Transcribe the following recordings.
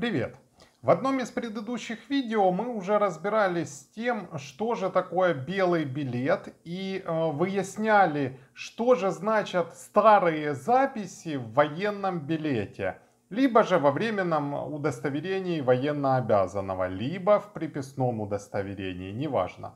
Привет! В одном из предыдущих видео мы уже разбирались с тем, что же такое белый билет и э, выясняли, что же значат старые записи в военном билете, либо же во временном удостоверении военнообязанного, либо в приписном удостоверении, неважно.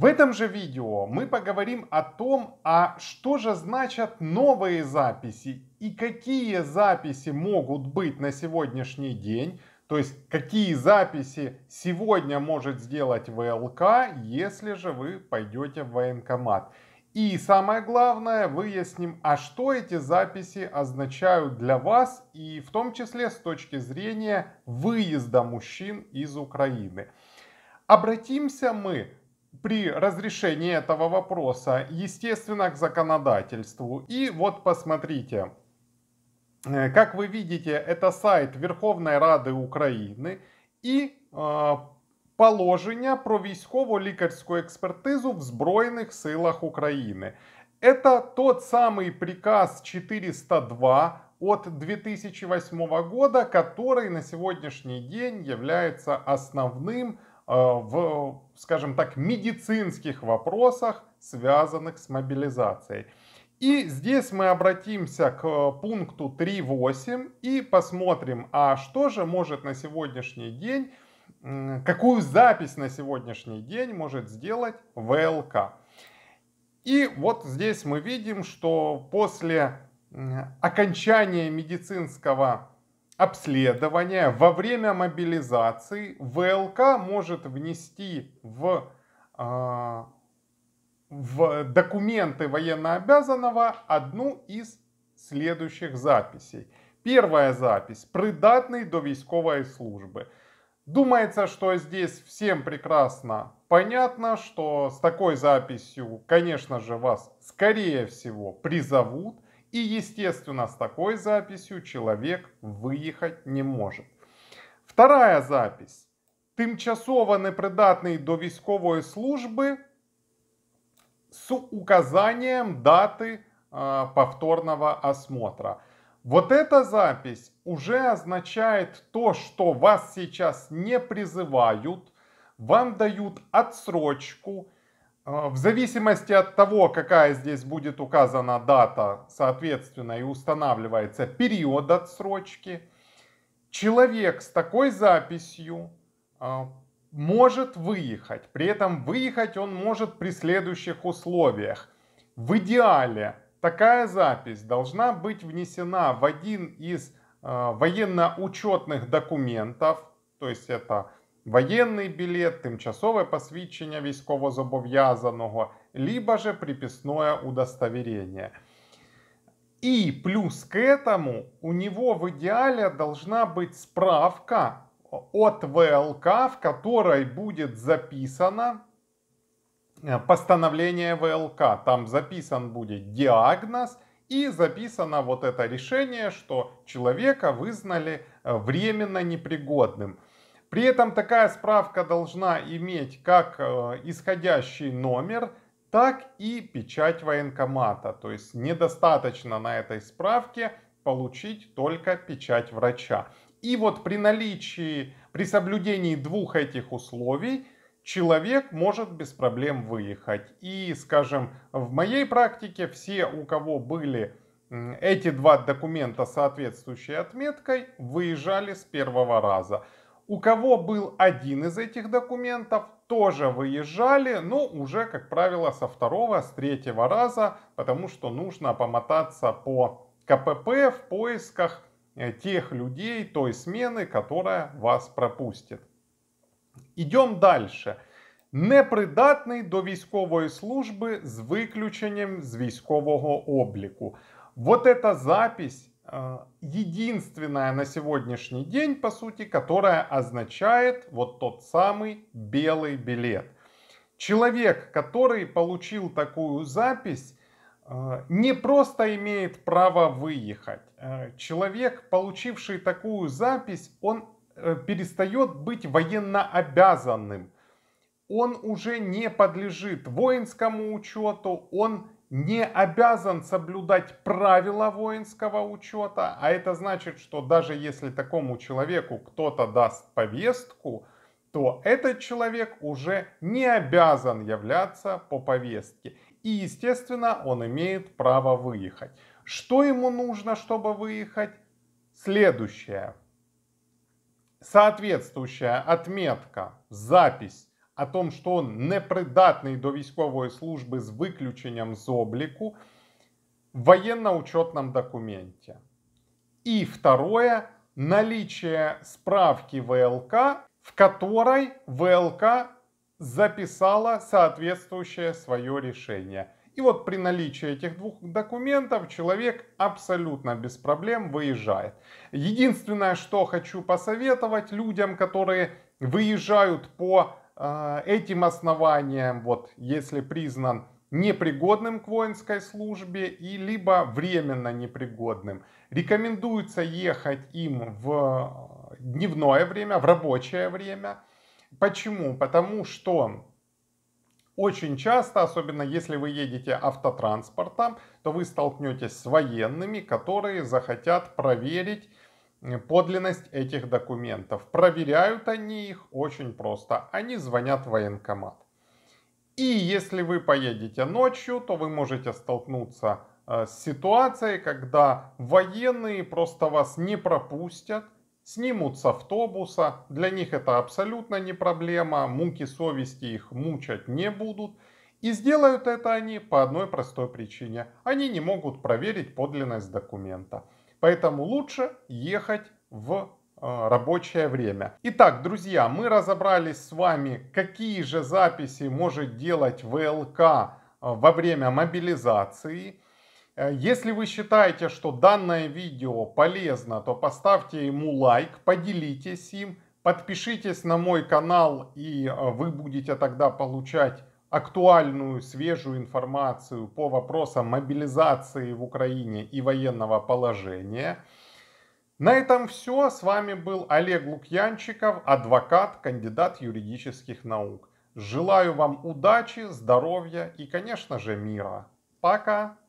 В этом же видео мы поговорим о том, а что же значат новые записи и какие записи могут быть на сегодняшний день, то есть какие записи сегодня может сделать ВЛК, если же вы пойдете в военкомат. И самое главное, выясним, а что эти записи означают для вас и в том числе с точки зрения выезда мужчин из Украины. Обратимся мы при разрешении этого вопроса, естественно, к законодательству. И вот посмотрите, э, как вы видите, это сайт Верховной Рады Украины и э, положення про військово-лікарську экспертизу в збройных силах Украины Это тот самый приказ 402 от 2008 года, который на сегодняшний день является основным Э, в, скажем так, медицинских вопросах, связанных с мобилизацией. И здесь мы обратимся к пункту 3.8 и посмотрим, а что же может на сегодняшний день, какую запись на сегодняшний день может сделать ВЛК. И вот здесь мы видим, что после окончания медицинского обследования во время мобилизации ВЛК может внести в, э, в документы военнообязанного одну из следующих записей. Первая запись – придатный до військовой службы. Думается, что здесь всем прекрасно понятно, что с такой записью, конечно же, вас, скорее всего, призовут – и, естественно, с такой записью человек выехать не может. Вторая запись. Тимчасово непридатний до військової служби с указанием даты а, повторного осмотра. Вот эта запись уже означает то, что вас сейчас не призывают, вам дают отсрочку – Э, в зависимости от того, какая здесь будет указана дата, соответственно, и устанавливается период отсрочки, человек с такой записью э, может выехать. При этом выехать он может при следующих условиях. В идеале такая запись должна быть внесена в один из э, военно-учетных документов, то есть это воєнний білет, тимчасове посвідчення військовозобов'язаного, либо же приписное удостоверение. И плюс к этому у него в идеале должна быть справка от ВЛК, в которой будет записано э, постановление ВЛК. Там записан будет диагноз и записано вот это решение, что человека вызнали э, временно непригодным. При этом такая справка должна иметь как э, исходящий номер, так и печать военкомата. То есть недостаточно на этой справке получить только печать врача. И вот при наличии, при соблюдении двух этих условий человек может без проблем выехать. И, скажем, в моей практике все, у кого были эти два документа соответствующей отметкой, выезжали с первого раза. У кого был один из этих документов, тоже выезжали, но уже, как правило, со второго, с третьего раза, потому что нужно помотаться по КПП в поисках э, тех людей, той смены, которая вас пропустит. Идем дальше. Непридатний до військової служби з виключенням з військового обліку. Вот эта запись Э, единственная на сегодняшний день, по сути, которая означает вот тот самый белый билет. Человек, который получил такую запись, э, не просто имеет право выехать. Э, человек, получивший такую запись, он перестает быть военно обязанным. Он уже не подлежит воинскому учету, он не обязан соблюдать правила воинского учета, а это значит, что даже если такому человеку кто-то даст повестку, то этот человек уже не обязан являться по повестке. И, естественно, он имеет право выехать. Что ему нужно, чтобы выехать? Следующее. Соответствующая отметка, запись о том, что он непридатний до військової служби з виключенням з обліку в военно-учетном документі. И второе наличие справки ВЛК, в которой ВЛК записала соответствующее свое решение. И вот при наличии этих двух документов человек абсолютно без проблем выезжает. Единственное, что хочу посоветовать людям, которые выезжают по а, этим основанием, вот, если признан непригодным к воинской службе и либо временно непригодным. Рекомендуется ехать им в э, дневное время, в рабочее время. Почему? Потому что очень часто, особенно если вы едете автотранспортом, то вы столкнетесь с военными, которые захотят проверить подлинность этих документов. Проверяют они их очень просто. Они звонят в военкомат. И если вы поедете ночью, то вы можете столкнуться э, с ситуацией, когда военные просто вас не пропустят, снимут с автобуса. Для них это абсолютно не проблема. Муки совести их мучать не будут. И сделают это они по одной простой причине. Они не могут проверить подлинность документа. Поэтому лучше ехать в э, рабочее время. Итак, друзья, мы разобрались с вами, какие же записи может делать ВЛК э, во время мобилизации. Э, если вы считаете, что данное видео полезно, то поставьте ему лайк, поделитесь им, подпишитесь на мой канал и вы будете тогда получать актуальную, свежую информацию по вопросам мобилизации в Украине и военного положения. На этом все. С вами был Олег Лукьянчиков, адвокат, кандидат юридических наук. Желаю вам удачи, здоровья и, конечно же, мира. Пока!